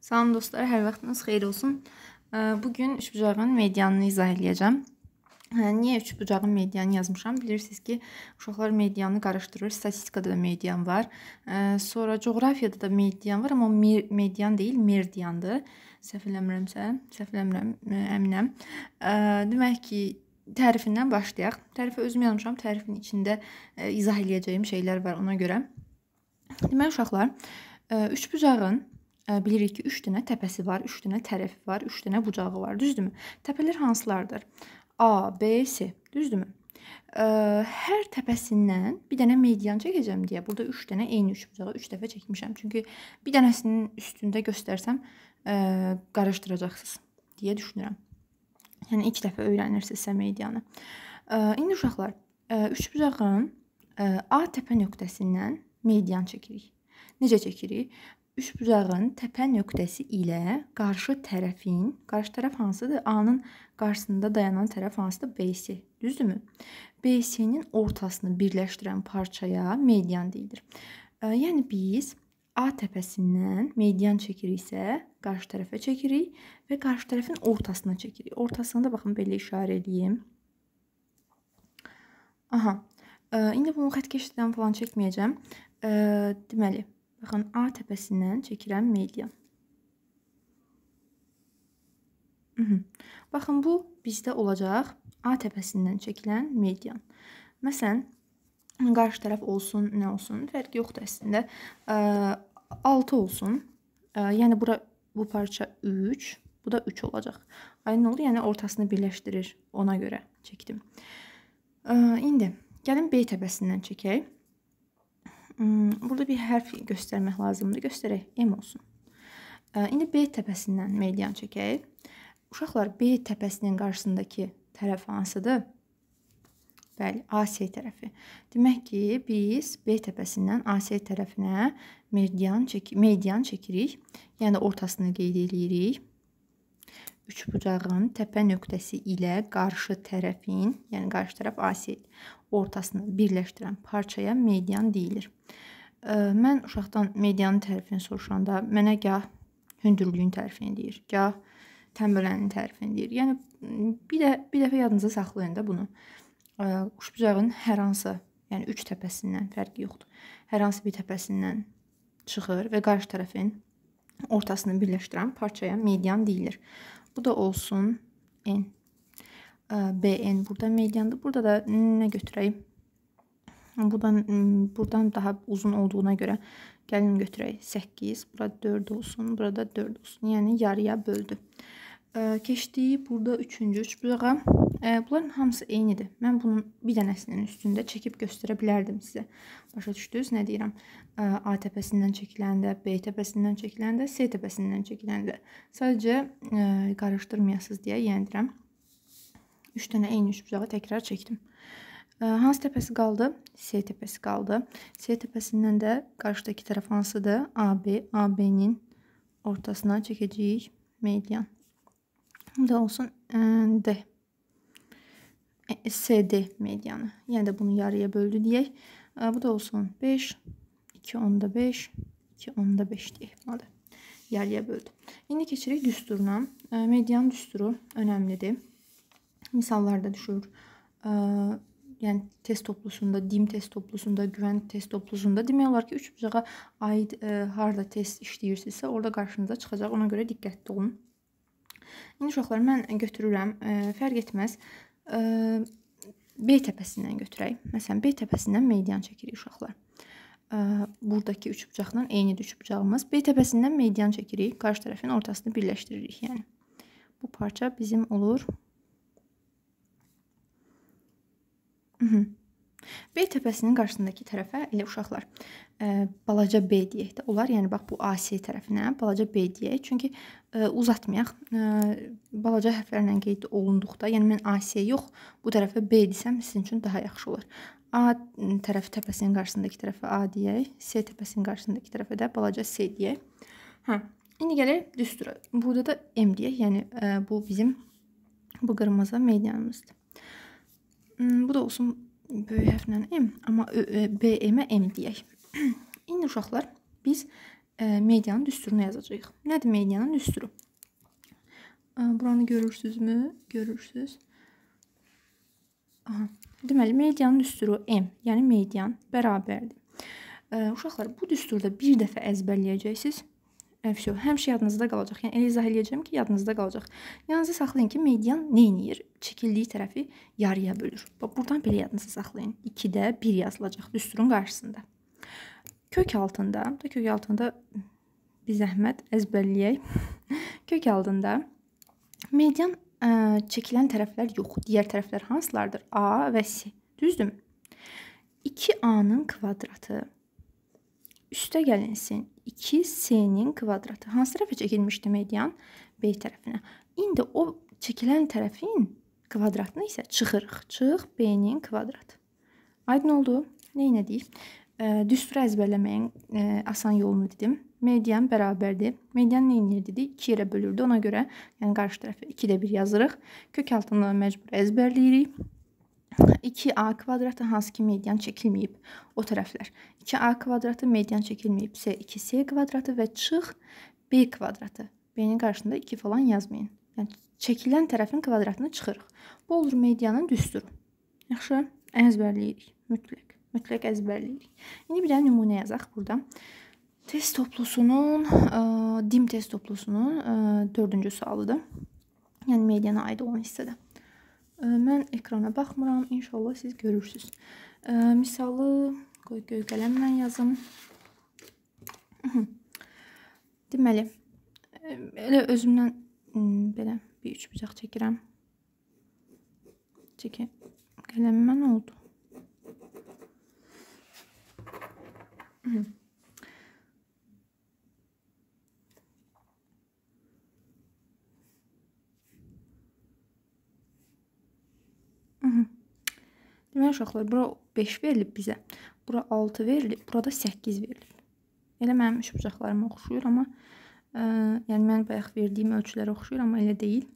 Salam dostlar, hər vaxtınız xeyir olsun. Bu gün üçbucağın medianını izah edəcəm. Niyə üçbucağın medianı yazmışam? Bilirsiniz ki, uşaqlar medianı qarışdırır. Statistikada da median var. Sonra coğrafiyada da median var, amma median deyil, merdiandır. Səhv eləmirəmsə, səhv eləmirəm, e, əminəm. Demək ki, tərifindən başlayaq. Tərifə özüm yazmışam. Tərifin içində e, izah eləyəcəyim şeylər var ona görə. Deməli uşaqlar, e, üçbucağın bilirik ki, 3 dənə təpəsi var, 3 dənə tərəfi var, 3 dənə bucağı var, düzdürmü? Təpələr hansılardır? A, B, C, düzdürmü? Hər təpəsindən bir dənə median çəkəcəm deyə burada 3 dənə eyni üç bucağı 3 dəfə çəkmişəm. Çünki bir dənəsinin üstündə göstərsəm qarışdıracaqsınız deyə düşünürəm. Yəni 2 dəfə öyrənirsinizsə medianı. İndi uşaqlar, üç bucağın A təpə nöqtəsindən median çəkirik. Necə çəkirik? üç bucağın təpə nöqtəsi ilə qarşı tərəfin, qarşı tərəf hansıdır? A-nın qarşısında dayanan tərəf hansıdır? BC. Düzdürmü? BC-nin ortasını birləşdirən parçaya median deyilir. E, yəni biz A təpəsindən median çəkiriksə, qarşı tərəfə çəkirik və qarşı tərəfin ortasına çəkirik. Ortasını da baxın belə işarə edeyim. Aha. E, indi bunu xətt keçiddən falan çəkməyəcəm. E, deməli, Baxın, A təpəsindən çəkilən median. Mhm. Baxın, bu bizdə olacaq A təpəsindən çəkilən median. Məsələn, qarşı tərəf olsun, nə olsun, fərqi yoxdur əslində. 6 olsun. Yəni bura bu parça 3, bu da 3 olacaq. Aydın oldu? Yəni ortasını birləşdirir. Ona görə çəkdim. İndi gəlin B təpəsindən çəkək. Hmm, burada bir hərf göstərmək lazımdır. Göstərək, M olsun. İndi B təpəsindən median çəkək. Uşaqlar, B təpəsinin qarşısındakı tərəf hansıdır? Bəli, AC tərəfi. Demək ki, biz B təpəsindən AC tərəfinə median, çək median çəkirik. Yəni, ortasını qeyd edirik. Üçbucağın təpə nöqtəsi ilə qarşı tərəfin, yəni qarşı tərəf AC-dir ortasını birləşdirən parçaya median deyilir. Mən uşaqdan medianın tərifini soruşanda mənə gah hündürlüyün tərifini deyir, gah tənbələnin tərifini deyir. Yəni bir də bir dəfə yadınıza saxlayın da bunu. Quşbucağın hər hansı, yəni üç təpəsindən fərqi yoxdur. Hər hansı bir təpəsindən çıxır və qarşı tərəfin ortasını birləşdirən parçaya median deyilir. Bu da olsun n BN burada mediandır. Burada da nə götürəyim? Buradan, buradan daha uzun olduğuna görə gəlin götürək 8, bura 4 olsun, burada 4 olsun. Yəni yarıya böldü. Keçdik burada 3-cü üçbucağa. Bunların hamısı eynidir. Mən bunun bir dənəsinin üstündə çəkib göstərə bilərdim sizə. Başa düşdünüz? Nə deyirəm? A təpəsindən çəkiləndə, B təpəsindən çəkiləndə, C təpəsindən çəkiləndə. Sadəcə qarışdırmayasınız deyə yendirəm. Yəni 3 tane en üst bucağı tekrar çekdim. Ee, Hans tepesi kaldı. S tepesi kaldı. S tepesinden de karşıdaki taraf hansıdır? AB. AB'nin ortasına çekeceğiz. Median. Bu da olsun e, D. E, SD medianı. Yine de bunu yarıya böldü diye. Ee, bu da olsun 5. 2 onda 5. 2 onda 5 diye. Hadi. Yarıya böldü. Şimdi geçirik düsturuna. Ee, median düsturu önemlidir. misallar da düşür. E, yəni test toplusunda, dim test toplusunda, güvən test toplusunda demək olar ki, üç bucağa aid e, harda test işləyirsinizsə, orada qarşınıza çıxacaq. Ona görə diqqətli olun. İndi uşaqlar mən götürürəm, e, fərq etməz. E, B təpəsindən götürək. Məsələn, B təpəsindən median çəkirik uşaqlar. E, buradakı üç bucaqla eyni üç bucağımız. B təpəsindən median çəkirik, qarşı tərəfin ortasını birləşdiririk, yəni. Bu parça bizim olur Mhm. B təpəsinin qarşısındakı tərəfə elə uşaqlar, ə, balaca B deyək də olar. Yəni bax bu AC tərəfinə balaca B deyək. Çünki ə, uzatmayaq. Ə, balaca hərflərlə qeyd olunduqda, yəni mən AC yox, bu tərəfə B desəm sizin üçün daha yaxşı olar. A tərəf təpəsinin qarşısındakı tərəfə A deyək, C təpəsinin qarşısındakı tərəfə də balaca C deyək. Hə. İndi gəlir düstura. Burada da M deyək. Yəni ə, bu bizim bu qırmızı medianımızdır. Mm, bu da olsun böyük hərflə M, amma BM-ə M deyək. İndi uşaqlar biz ə, e, medianın düsturunu yazacağıq. Nədir medianın düsturu? Ə, e, buranı görürsünüzmü? Görürsüz. Aha. Deməli medianın düsturu M, yəni median bərabərdir. Ə, e, uşaqlar bu düsturda bir dəfə əzbərləyəcəksiniz. Mənfi həmişə yadınızda qalacaq. Yəni elə izah eləyəcəm ki, yadınızda qalacaq. Yadınızda saxlayın ki, median nə edir? Çəkildiyi tərəfi yarıya bölür. Bax burdan belə yadınızda saxlayın. 2-də 1 yazılacaq düsturun qarşısında. Kök altında, da kök altında bir zəhmət əzbərləyək. kök altında median ə, e, çəkilən tərəflər yox, digər tərəflər hansılardır? A və C. Düzdürmü? 2A-nın kvadratı Üstə gəlinsin 2s-nin kvadratı. Hansı tərəfə çəkilmişdi median? B tərəfinə. İndi o çəkilən tərəfin kvadratını isə çıxırıq. Çıx B-nin kvadratı. Aydın oldu? Nə edirik? Düsturu əzbərləməyin ə, asan yolunu dedim. Median bərabərdir. Median nə edirdi? 2 yerə bölürdü. Ona görə, yəni qarşı tərəfə 2-də 1 yazırıq. Kök altını məcbur əzbərləyirik. 2a kvadratı hansı ki median çəkilməyib o tərəflər. 2a kvadratı median çəkilməyibsə 2c kvadratı və çıx b kvadratı. B-nin qarşısında 2 falan yazmayın. Yəni çəkilən tərəfin kvadratını çıxırıq. Bu olur medianın düsturu. Yaxşı, əzbərləyirik mütləq. Mütləq əzbərləyirik. İndi bir dənə nümunə yazaq burada. Test toplusunun, ə, e, dim test toplusunun 4-cü e, sualıdır. Yəni mediana aid olan hissədə. Mən ekrana baxmıram. İnşallah siz görürsünüz. Misalı qoy göy qələmlə yazım. Deməli, elə özümdən belə bir üç bucaq çəkirəm. Çəki qələmimə nə oldu? Hı. Deməli uşaqlar, bura 5 verilib bizə. Bura 6 verilib, burada 8 verilib. Elə mənim üç bucaqlarıma oxşuyur, amma ə, e, yəni mən bayaq verdiyim ölçülərə oxşuyur, amma elə deyil.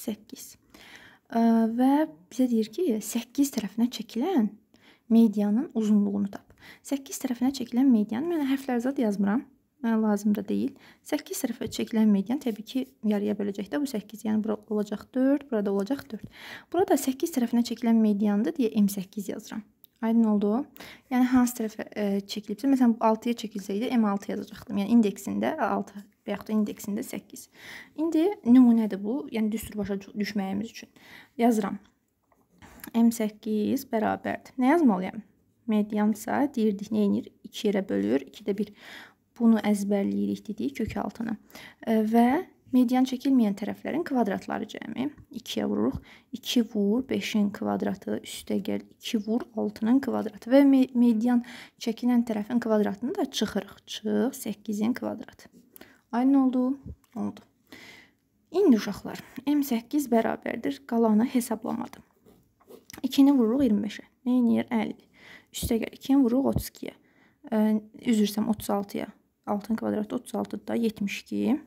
8. Ə, e, və bizə deyir ki, 8 tərəfinə çəkilən medianın uzunluğunu tap. 8 tərəfinə çəkilən medianı mən hərflər zad yazmıram. Hə, lazım da deyil. 8 sərfə çəkilən median təbii ki, yarıya böləcək də bu 8, yəni bura olacaq 4, burada olacaq 4. Burada 8 tərəfinə çəkilən mediandır deyə M8 yazıram. Aydın oldu? Yəni hansı tərəfə e, çəkilibsə, məsələn 6-ya çəkilsəydi M6 yazacaqdım. Yəni indeksində 6 və yaxud da indeksində 8. İndi nümunədir bu, yəni düstur başa düşməyimiz üçün. Yazıram. M8 bərabərdir. Nə yazmalıyam? Mediansa deyirdik, nə edir? 2 yerə bölür, 2-də 1 Bunu əzbərləyirik dedik kök altını. E, və median çəkilməyən tərəflərin kvadratları cəmi 2-yə vururuq. 2 vur 5-in kvadratı üstəgəl 2 vur 6-nın kvadratı və me median çəkilən tərəfin kvadratını da çıxırıq. Çıx 8-in kvadratı. Aydın oldu? Oldu. İndi uşaqlar, M8 bərabərdir qalanı hesablamadım. 2-ni vururuq 25-ə. Nə edir? 50. Üstəgəl 2-ni vururuq 32-yə. E, üzürsəm 36-ya. 6-nın kvadratı 36-da 72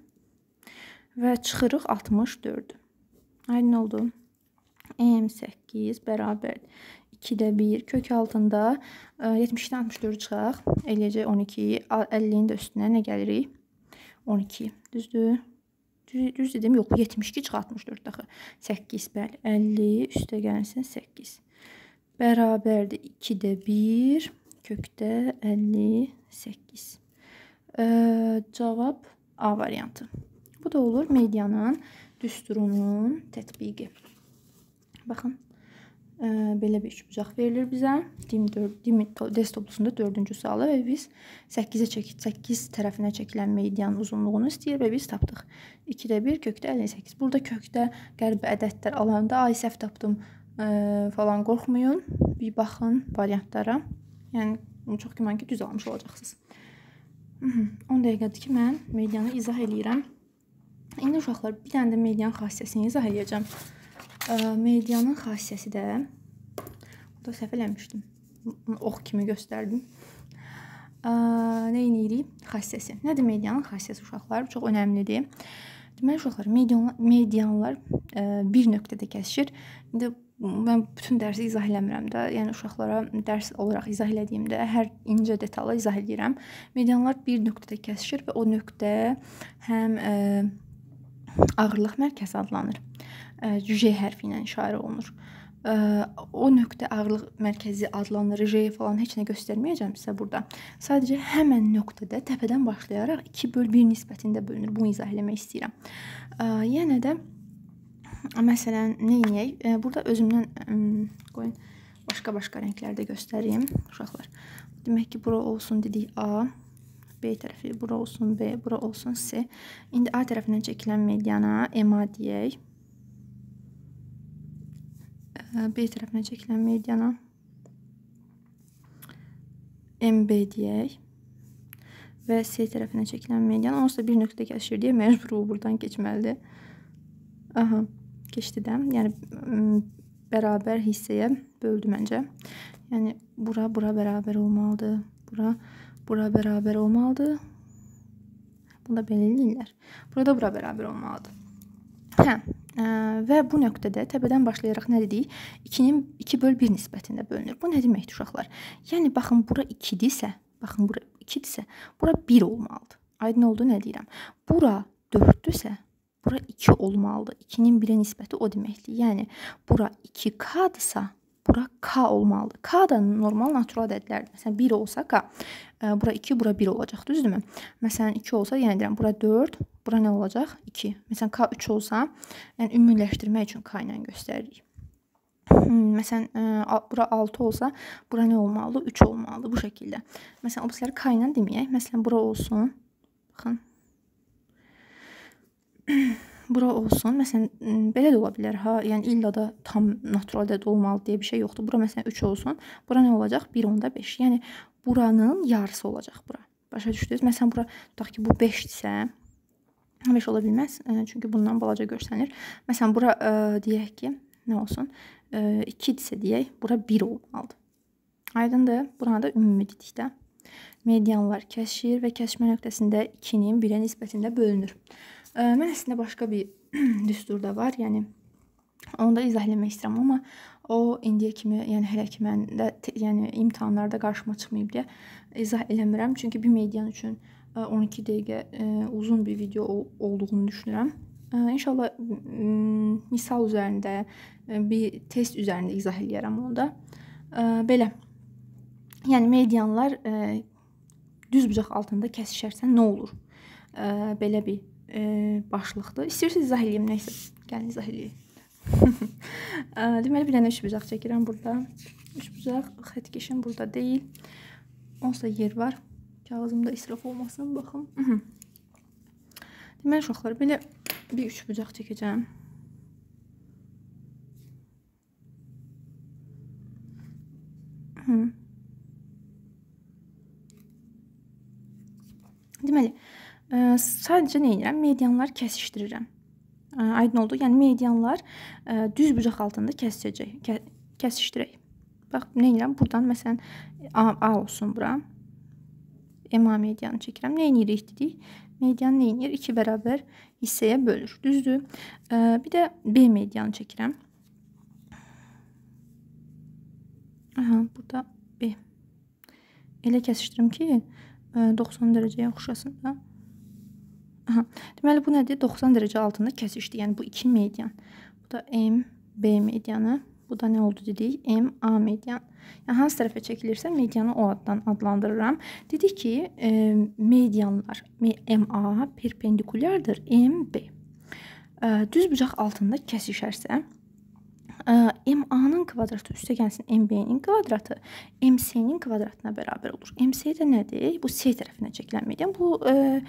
və çıxırıq 64. Aydın oldu. M8 bərabər 2-də 1 kök altında 70-dən e, 64 çıxaq. Eləyəcək 12. 50-nin də üstünə nə gəlirik? 12. Düzdür? Düz, düz dedim, yox, 72 çıx 64 daxı. 8 bəli, 50 üstə gəlsin 8. Bərabərdir 2-də 1 kökdə 58. E, cavab A variantı. Bu da olur medianın düsturunun tətbiqi. Baxın. E, belə bir üçbucaq verilir bizə. Dim 4, dim test toplusunda 4-cü sualı və biz 8-ə çək 8 tərəfinə çəkilən medianın uzunluğunu istəyir və biz tapdıq. 2-də 1 kökdə 58. Burada kökdə qərbi ədədlər alanda ay səhv tapdım ə, e, falan qorxmayın. Bir baxın variantlara. Yəni çox güman ki düz almış olacaqsınız. 10 mhm. dəqiqədir ki, mən medianı izah eləyirəm. İndi uşaqlar, bir dənə də medianın xassəsini izah edəcəm. Medianın xassəsi də burada səhv eləmişdim. Ox kimi göstərdim. Nə edirik? Xassəsi. Nədir medianın xassəsi uşaqlar? Çox önəmlidir. Deməli uşaqlar, medianlar, medianlar bir nöqtədə kəsişir. İndi mən bütün dərsi izah eləmirəm də, yəni uşaqlara dərs olaraq izah elədiyimdə hər incə detala izah eləyirəm. Medianlar bir nöqtədə kəsişir və o nöqtə həm ə, e, ağırlıq mərkəzi adlanır. E, J hərfi ilə işarə olunur. Ə, e, o nöqtə ağırlıq mərkəzi adlanır. J falan heç nə göstərməyəcəm sizə burada. Sadəcə həmin nöqtədə təpədən başlayaraq 2/1 nisbətində bölünür. Bunu izah eləmək istəyirəm. Ə, yenə də yəni Məsələn, neyniyək? Burada özümdən qoyun başqa-başqa rənglərdə göstərim uşaqlar. Demək ki, bura olsun dedik A, B tərəfi, bura olsun B, bura olsun C. İndi A tərəfindən çəkilən mediana MA deyək. B tərəfindən çəkilən mediana MB deyək və C tərəfinə çəkilən median onsuz da bir nöqtə kəsişir deyə məcbur bu buradan keçməlidir. Aha keçidəm. Yəni bərabər hissəyə böldü məncə. Yəni bura bura bərabər olmalıdır. Bura bura bərabər olmalıdır. Bunu da belə eləyirlər. Burada bura bərabər olmalıdır. Hə, ə, və bu nöqtədə təpədən başlayaraq nə dedik? 2-nin 2 böl 1 nisbətində bölünür. Bu nə deməkdir uşaqlar? Yəni baxın bura 2-dirsə, baxın bura 2-dirsə, bura 1 olmalıdır. Aydın oldu nə deyirəm? Bura 4-dürsə, bura 2 olmalıdır. 2-nin 1-ə nisbəti o deməkdir. Yəni bura 2k-dırsa, bura k olmalıdır. K da normal natural ədədlərdir. Məsələn 1 olsa k, e, bura 2, bura 1 olacaq, düzdürmü? Məsələn 2 olsa, yəni deyirəm bura 4, bura nə olacaq? 2. Məsələn k 3 olsa, yəni ümumiləşdirmək üçün k ilə göstəririk. Hmm, məsələn, e, bura 6 olsa, bura nə olmalı? 3 olmalı bu şəkildə. Məsələn, obsləri k ilə deməyək. Məsələn, bura olsun. Baxın, bura olsun. Məsələn, belə də ola bilər ha. Yəni illa da tam natural dərəcədə olmalı deyə bir şey yoxdur. Bura məsələn 3 olsun. Bura nə olacaq? 1.5. Yəni buranın yarısı olacaq bura. Başa düşdünüz? Məsələn, bura tutaq ki, bu 5-dirsə, 5 ola bilməz. E, çünki bundan balaca görsənir. Məsələn, bura ə, e, deyək ki, nə olsun? 2-dirsə e, deyək, bura 1 olmalıdır. Aydındır? Buna da ümumi dedikdə medianlar kəsişir və kəsişmə nöqtəsində 2-nin 1-ə nisbətində bölünür. Mən əslində başqa bir düstur da var, yəni onu da izah eləmək istəyirəm, amma o indiyə kimi, yəni hələ ki məndə yəni imtahanlarda qarşıma çıxmayıb deyə izah eləmirəm, çünki bir median üçün e, 12 dəqiqə e, uzun bir video olduğunu düşünürəm. E, inşallah misal üzərində, bir test üzərində izah eləyərəm onu da. Belə. Yəni medianlar düz bucaq altında kəsişərsə nə olur? Belə bir e, başlıqdır. İstəyirsiniz izah eləyim nəsə. Gəlin izah eləyək. Deməli bir dənə üç bucaq çəkirəm burada. Üç bucaq xətt keşim burada deyil. Onsa yer var. Kağızımda israf olmasın baxım. Deməli uşaqlar belə bir üç bucaq çəkəcəm. Ə, sadəcə nə edirəm? Medianlar kəsişdirirəm. Ə, aydın oldu? Yəni medianlar ə, e, düz bucaq altında kəsişəcək. Kə kəsişdirək. Bax, nə edirəm? Burdan məsələn A, A olsun bura. MA medianı çəkirəm. Nə edirik dedik? Median nə edir? 2 bərabər hissəyə bölür. Düzdür? Ə, bir də B medianı çəkirəm. Aha, burada B. Elə kəsişdirim ki, 90 e, dərəcəyə oxşasın da. Aha. Deməli bu nədir? 90 dərəcə altında kəsişdir. Yəni bu 2 median. Bu da M B medianı. Bu da nə oldu dedik? M A median. Yəni hansı tərəfə çəkilirsə medianı o addan adlandırıram. Dedik ki, e, medianlar M A perpendikulyardır M B. E, düz bucaq altında kəsişərsə e, MA-nın kvadratı üstəgəlsin MB-nin kvadratı MC-nin kvadratına bərabər olur. MC də nədir? Bu C tərəfinə çəkilən median. Bu e,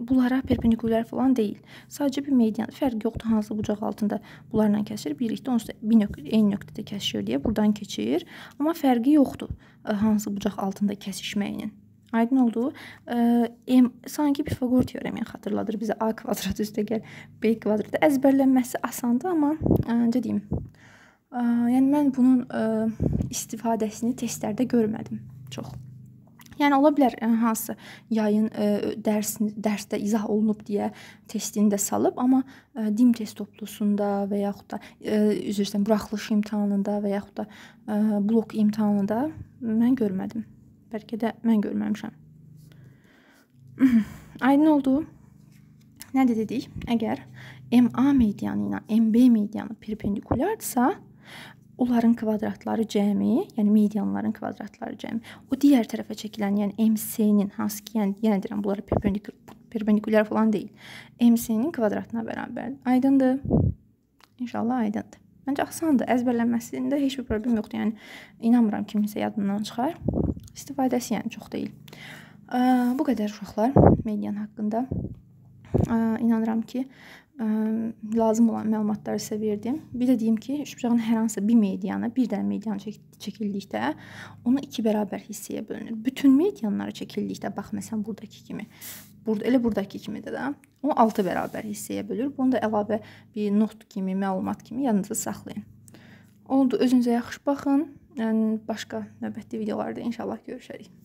bunlara perpendikulyar falan deyil. Sadəcə bir median fərq yoxdur hansı bucaq altında bunlarla kəsir, birlikdə onsuz bir nöqtə eyni nöqtədə kəsişir deyə burdan keçir, amma fərqi yoxdur e, hansı bucaq altında kəsişməyinin. Aydın oldu? E, M sanki Pifaqor teoremini xatırladır bizə a kvadrat üstəgəl b kvadratı. Əzbərlənməsi asandır, amma e, necə deyim? Yəni mən bunun istifadəsini testlərdə görmədim çox. Yəni ola bilər e, hansısa yayın ə, e, dərs dərsdə izah olunub deyə testini də salıb, amma ə, e, dim test toplusunda və yaxud da üzr istəyirəm, buraxılış imtahanında və yaxud da ə, blok imtahanında mən görmədim. Bəlkə də mən görməmişəm. Aydın oldu? Nə də dedik? Əgər MA medianı ilə MB medianı perpendikulyardsa, onların kvadratları cəmi, yəni medianların kvadratları cəmi. O digər tərəfə çəkilən, yəni MC-nin hansı ki, yəni yenə deyirəm, bunlar perpendikulyar perpendikulyar falan deyil. MC-nin kvadratına bərabərdir. Aydındır? İnşallah aydındır. Məncə asandır. Əzbərlənməsində heç bir problem yoxdur. Yəni inanmıram kiminsə yadından çıxar. İstifadəsi yəni çox deyil. Bu qədər uşaqlar median haqqında inanıram ki, ə, lazım olan məlumatları sizə verdim. Bir də deyim ki, şübhənin hər hansı bir medianı, bir dənə medianı çək çəkildikdə onu iki bərabər hissəyə bölünür. Bütün medianları çəkildikdə bax məsələn burdakı kimi. Burada elə burdakı kimi də də o 6 bərabər hissəyə bölür. Bunu da əlavə bir not kimi, məlumat kimi yadınızda saxlayın. Oldu, özünüzə yaxşı baxın. Yəni başqa növbəti videolarda inşallah görüşərik.